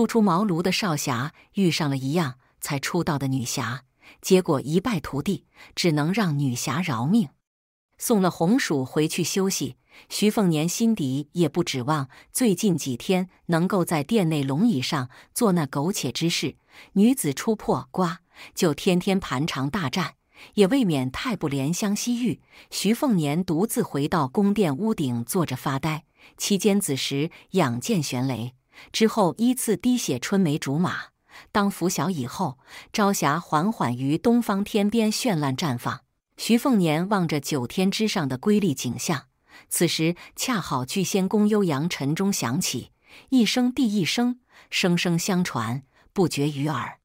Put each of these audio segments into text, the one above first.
初出茅庐的少侠遇上了一样才出道的女侠，结果一败涂地，只能让女侠饶命，送了红薯回去休息。徐凤年心底也不指望最近几天能够在殿内龙椅上做那苟且之事。女子出破瓜，就天天盘肠大战，也未免太不怜香惜玉。徐凤年独自回到宫殿屋顶坐着发呆，期间子时仰剑悬雷。之后依次滴血，春梅竹马。当拂晓以后，朝霞缓缓于东方天边绚烂绽放。徐凤年望着九天之上的瑰丽景象，此时恰好聚仙宫悠扬晨钟响起，一声第一声，声声相传，不绝于耳。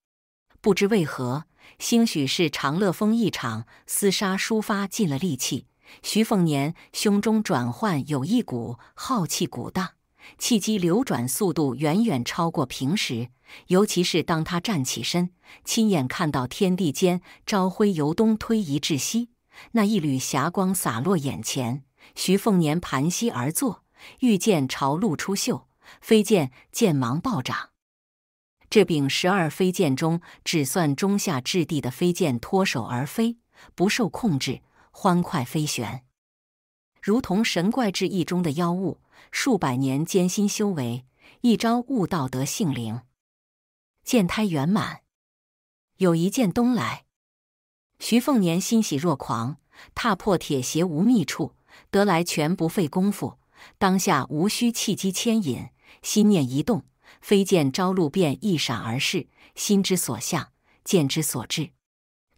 不知为何，兴许是长乐峰一场厮杀抒发尽了戾气，徐凤年胸中转换有一股浩气鼓荡。气机流转速度远远超过平时，尤其是当他站起身，亲眼看到天地间朝晖由东推移至西，那一缕霞光洒落眼前。徐凤年盘膝而坐，御剑朝露出袖，飞剑剑芒暴涨。这柄十二飞剑中，只算中下质地的飞剑脱手而飞，不受控制，欢快飞旋，如同神怪志异中的妖物。数百年艰辛修为，一朝悟道得性灵，见胎圆满，有一见东来。徐凤年欣喜若狂，踏破铁鞋无觅处，得来全不费功夫。当下无需契机牵引，心念一动，飞剑朝露便一闪而逝。心之所向，剑之所至。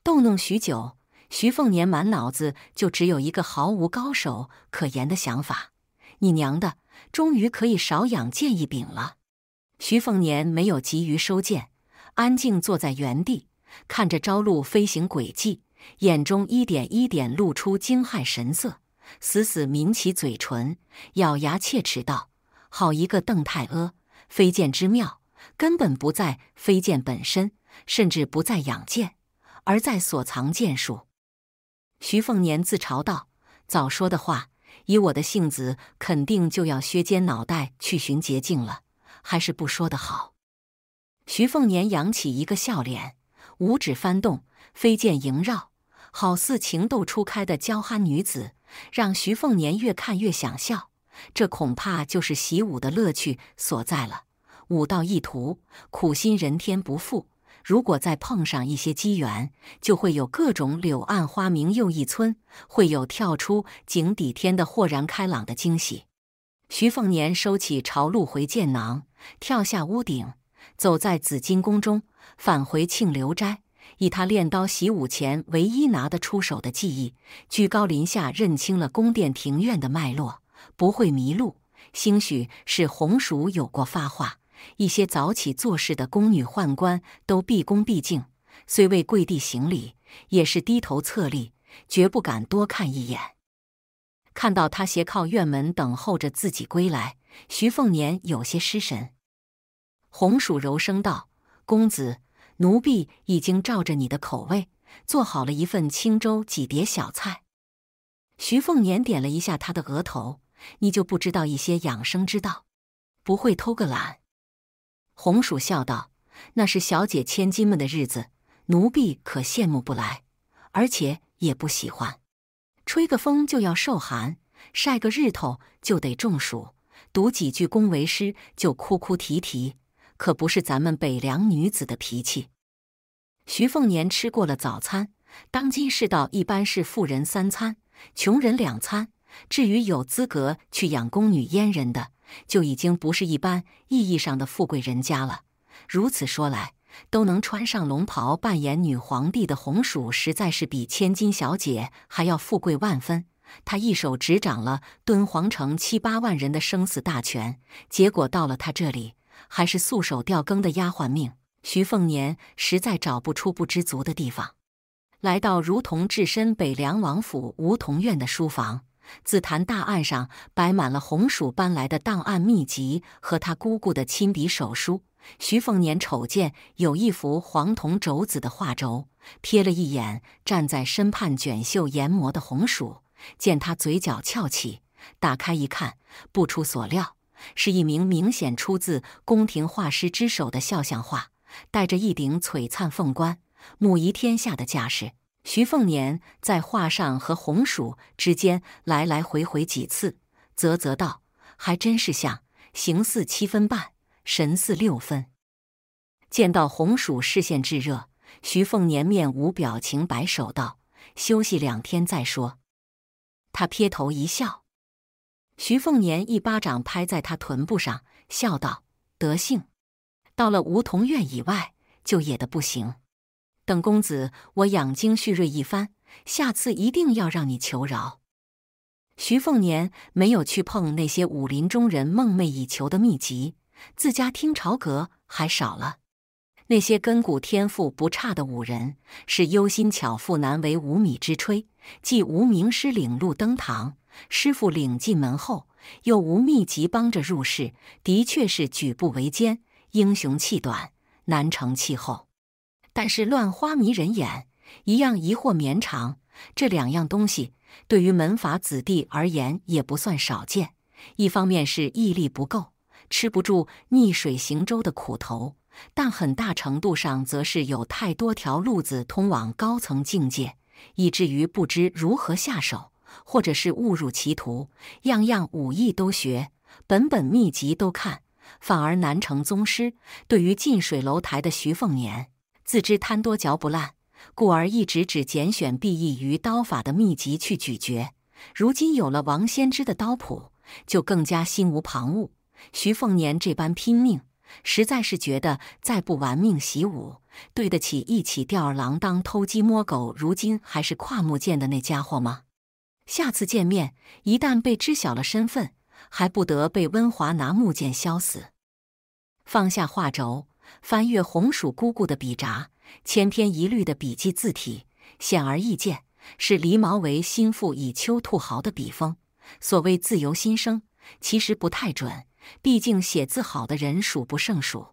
动弄许久，徐凤年满脑子就只有一个毫无高手可言的想法。你娘的，终于可以少养剑一柄了。徐凤年没有急于收剑，安静坐在原地，看着朝露飞行轨迹，眼中一点一点露出惊骇神色，死死抿起嘴唇，咬牙切齿道：“好一个邓太阿，飞剑之妙，根本不在飞剑本身，甚至不在养剑，而在所藏剑术。”徐凤年自嘲道：“早说的话。”以我的性子，肯定就要削尖脑袋去寻捷径了。还是不说的好。徐凤年扬起一个笑脸，五指翻动，飞剑萦绕，好似情窦初开的娇憨女子，让徐凤年越看越想笑。这恐怕就是习武的乐趣所在了。武道一途，苦心人天不负。如果再碰上一些机缘，就会有各种柳暗花明又一村，会有跳出井底天的豁然开朗的惊喜。徐凤年收起朝露回剑囊，跳下屋顶，走在紫金宫中，返回庆留斋。以他练刀习武前唯一拿得出手的技艺，居高临下认清了宫殿庭院的脉络，不会迷路。兴许是红薯有过发话。一些早起做事的宫女宦官都毕恭毕敬，虽未跪地行礼，也是低头侧立，绝不敢多看一眼。看到他斜靠院门等候着自己归来，徐凤年有些失神。红薯柔声道：“公子，奴婢已经照着你的口味做好了一份清粥，几碟小菜。”徐凤年点了一下他的额头：“你就不知道一些养生之道，不会偷个懒？”红薯笑道：“那是小姐千金们的日子，奴婢可羡慕不来，而且也不喜欢。吹个风就要受寒，晒个日头就得中暑，读几句恭维诗就哭哭啼啼，可不是咱们北凉女子的脾气。”徐凤年吃过了早餐。当今世道一般是富人三餐，穷人两餐。至于有资格去养宫女、阉人的。就已经不是一般意义上的富贵人家了。如此说来，都能穿上龙袍扮演女皇帝的红薯，实在是比千金小姐还要富贵万分。她一手执掌了敦煌城七八万人的生死大权，结果到了她这里，还是素手吊更的丫鬟命。徐凤年实在找不出不知足的地方。来到如同置身北凉王府梧桐院的书房。紫檀大案上摆满了红薯搬来的档案秘籍和他姑姑的亲笔手书。徐凤年瞅见有一幅黄铜轴子的画轴，瞥了一眼站在身畔卷袖研磨的红薯，见他嘴角翘起，打开一看，不出所料，是一名明显出自宫廷画师之手的肖像画，戴着一顶璀璨凤冠，母仪天下的架势。徐凤年在画上和红薯之间来来回回几次，啧啧道：“还真是像，形似七分半，神似六分。”见到红薯视线炙热，徐凤年面无表情摆手道：“休息两天再说。”他撇头一笑，徐凤年一巴掌拍在他臀部上，笑道：“德性，到了梧桐院以外就野的不行。”等公子，我养精蓄锐一番，下次一定要让你求饶。徐凤年没有去碰那些武林中人梦寐以求的秘籍，自家听朝阁还少了。那些根骨天赋不差的武人，是忧心巧妇难为无米之炊，既无名师领路登堂，师傅领进门后又无秘籍帮着入室，的确是举步维艰，英雄气短，难成气候。但是乱花迷人眼，一样疑惑绵长。这两样东西对于门阀子弟而言也不算少见。一方面是毅力不够，吃不住逆水行舟的苦头；但很大程度上，则是有太多条路子通往高层境界，以至于不知如何下手，或者是误入歧途，样样武艺都学，本本秘籍都看，反而难成宗师。对于近水楼台的徐凤年。自知贪多嚼不烂，故而一直只拣选避易于刀法的秘籍去咀嚼。如今有了王先知的刀谱，就更加心无旁骛。徐凤年这般拼命，实在是觉得再不玩命习武，对得起一起吊儿郎当、偷鸡摸狗，如今还是跨木剑的那家伙吗？下次见面，一旦被知晓了身份，还不得被温华拿木剑削死？放下画轴。翻阅红薯姑姑的笔札，千篇一律的笔记字体，显而易见是狸毛为心腹以秋土豪的笔锋。所谓自由心生，其实不太准，毕竟写字好的人数不胜数。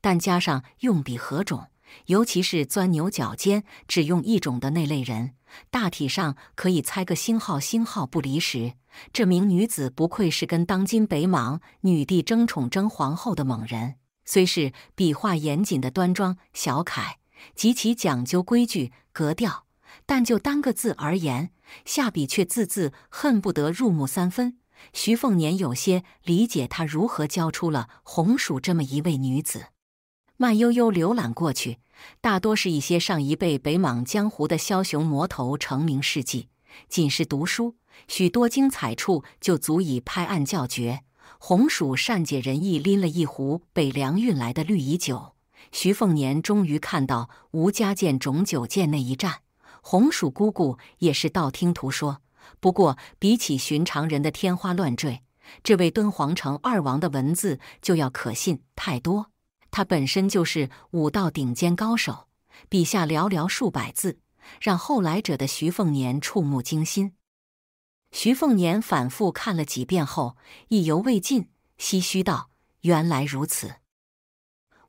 但加上用笔何种，尤其是钻牛角尖只用一种的那类人，大体上可以猜个星号星号不离时，这名女子不愧是跟当今北莽女帝争宠争皇后的猛人。虽是笔画严谨的端庄小楷，极其讲究规矩格调，但就单个字而言，下笔却字字恨不得入木三分。徐凤年有些理解他如何教出了红薯这么一位女子。慢悠悠浏览过去，大多是一些上一辈北莽江湖的枭雄魔头成名事迹，仅是读书，许多精彩处就足以拍案叫绝。红薯善解人意，拎了一壶北凉运来的绿蚁酒。徐凤年终于看到吴家剑、种酒剑那一战。红薯姑姑也是道听途说，不过比起寻常人的天花乱坠，这位敦煌城二王的文字就要可信太多。他本身就是武道顶尖高手，笔下寥寥数百字，让后来者的徐凤年触目惊心。徐凤年反复看了几遍后，意犹未尽，唏嘘道：“原来如此。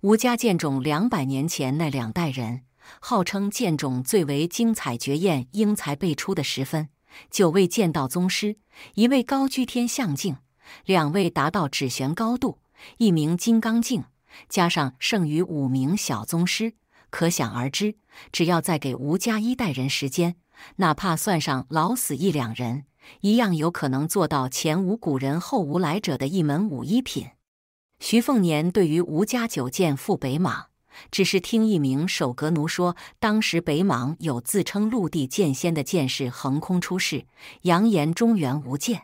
吴家剑种两百年前那两代人，号称剑种最为精彩绝艳、英才辈出的时分，九位剑道宗师，一位高居天象境，两位达到指玄高度，一名金刚境，加上剩余五名小宗师，可想而知，只要再给吴家一代人时间，哪怕算上老死一两人。”一样有可能做到前无古人后无来者的一门武一品。徐凤年对于吴家九剑赴北莽，只是听一名守阁奴说，当时北莽有自称陆地剑仙的剑士横空出世，扬言中原无剑。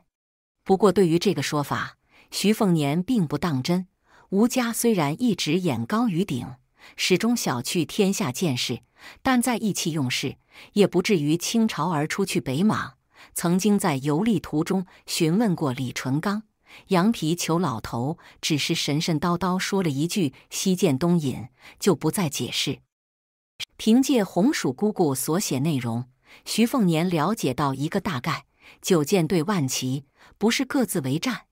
不过，对于这个说法，徐凤年并不当真。吴家虽然一直眼高于顶，始终小觑天下剑士，但在意气用事，也不至于倾巢而出去北莽。曾经在游历途中询问过李淳罡，羊皮裘老头只是神神叨叨说了一句“西涧东引”，就不再解释。凭借红薯姑姑所写内容，徐凤年了解到一个大概：九剑对万骑不是各自为战，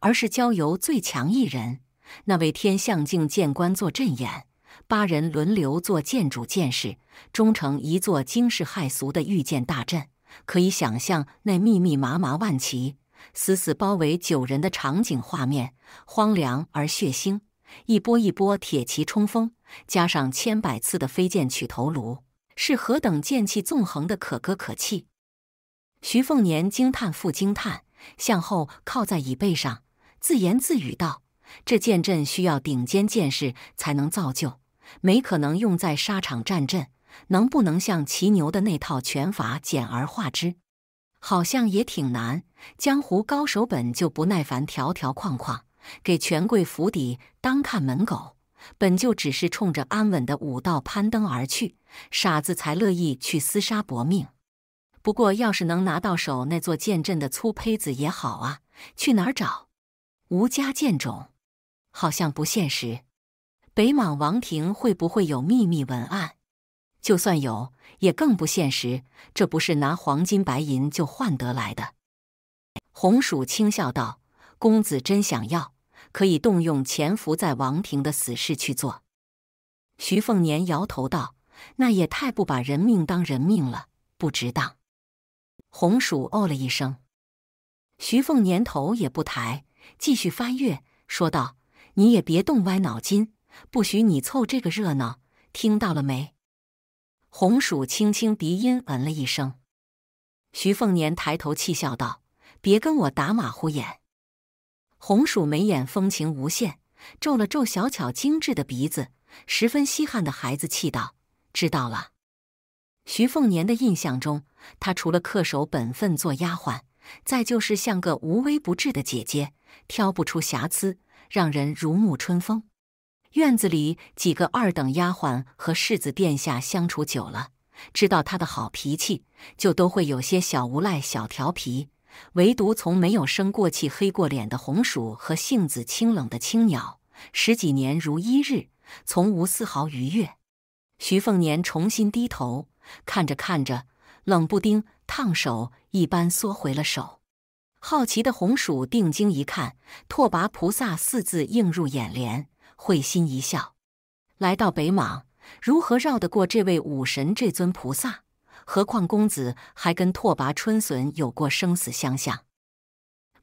而是交由最强一人那位天象镜剑官做阵眼，八人轮流做剑主剑士，终成一座惊世骇俗的御剑大阵。可以想象那密密麻麻万骑死死包围九人的场景画面，荒凉而血腥。一波一波铁骑冲锋，加上千百次的飞剑取头颅，是何等剑气纵横的可歌可泣！徐凤年惊叹复惊叹，向后靠在椅背上，自言自语道：“这剑阵需要顶尖剑士才能造就，没可能用在沙场战阵。”能不能像骑牛的那套拳法简而化之？好像也挺难。江湖高手本就不耐烦条条框框，给权贵府邸当看门狗，本就只是冲着安稳的武道攀登而去，傻子才乐意去厮杀搏命。不过要是能拿到手那座剑阵的粗胚子也好啊，去哪儿找？吴家剑冢好像不现实。北莽王庭会不会有秘密文案？就算有，也更不现实。这不是拿黄金白银就换得来的。红薯轻笑道：“公子真想要，可以动用潜伏在王庭的死士去做。”徐凤年摇头道：“那也太不把人命当人命了，不值当。”红薯哦了一声。徐凤年头也不抬，继续翻阅，说道：“你也别动歪脑筋，不许你凑这个热闹，听到了没？”红薯轻轻鼻音嗯了一声，徐凤年抬头气笑道：“别跟我打马虎眼。”红薯眉眼风情无限，皱了皱小巧精致的鼻子，十分稀罕的孩子气道：“知道了。”徐凤年的印象中，他除了恪守本分做丫鬟，再就是像个无微不至的姐姐，挑不出瑕疵，让人如沐春风。院子里几个二等丫鬟和世子殿下相处久了，知道他的好脾气，就都会有些小无赖、小调皮。唯独从没有生过气、黑过脸的红薯和性子清冷的青鸟，十几年如一日，从无丝毫逾越。徐凤年重新低头看着，看着，冷不丁烫手一般缩回了手。好奇的红薯定睛一看，拓跋菩萨四字映入眼帘。会心一笑，来到北莽，如何绕得过这位武神这尊菩萨？何况公子还跟拓跋春笋有过生死相向。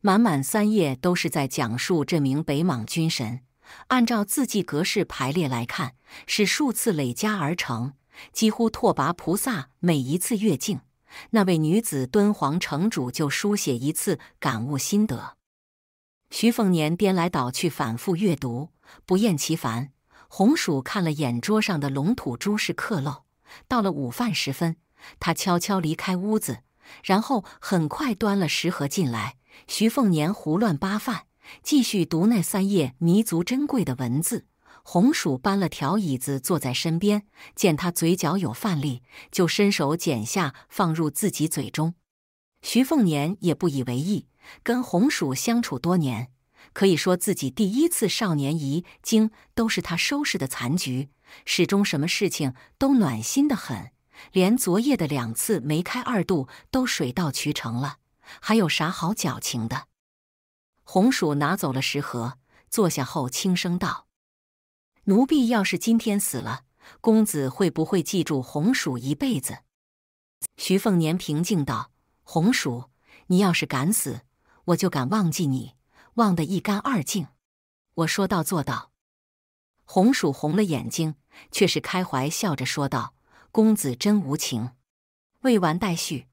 满满三页都是在讲述这名北莽军神。按照字迹格式排列来看，是数次累加而成。几乎拓跋菩萨每一次越境，那位女子敦煌城主就书写一次感悟心得。徐凤年颠来倒去，反复阅读。不厌其烦，红薯看了眼桌上的龙土珠式刻漏。到了午饭时分，他悄悄离开屋子，然后很快端了食盒进来。徐凤年胡乱扒饭，继续读那三页弥足珍贵的文字。红薯搬了条椅子坐在身边，见他嘴角有饭粒，就伸手剪下放入自己嘴中。徐凤年也不以为意，跟红薯相处多年。可以说自己第一次少年遗精都是他收拾的残局，始终什么事情都暖心的很，连昨夜的两次梅开二度都水到渠成了，还有啥好矫情的？红薯拿走了食盒，坐下后轻声道：“奴婢要是今天死了，公子会不会记住红薯一辈子？”徐凤年平静道：“红薯，你要是敢死，我就敢忘记你。”忘得一干二净。我说到做到。红薯红了眼睛，却是开怀笑着说道：“公子真无情。”未完待续。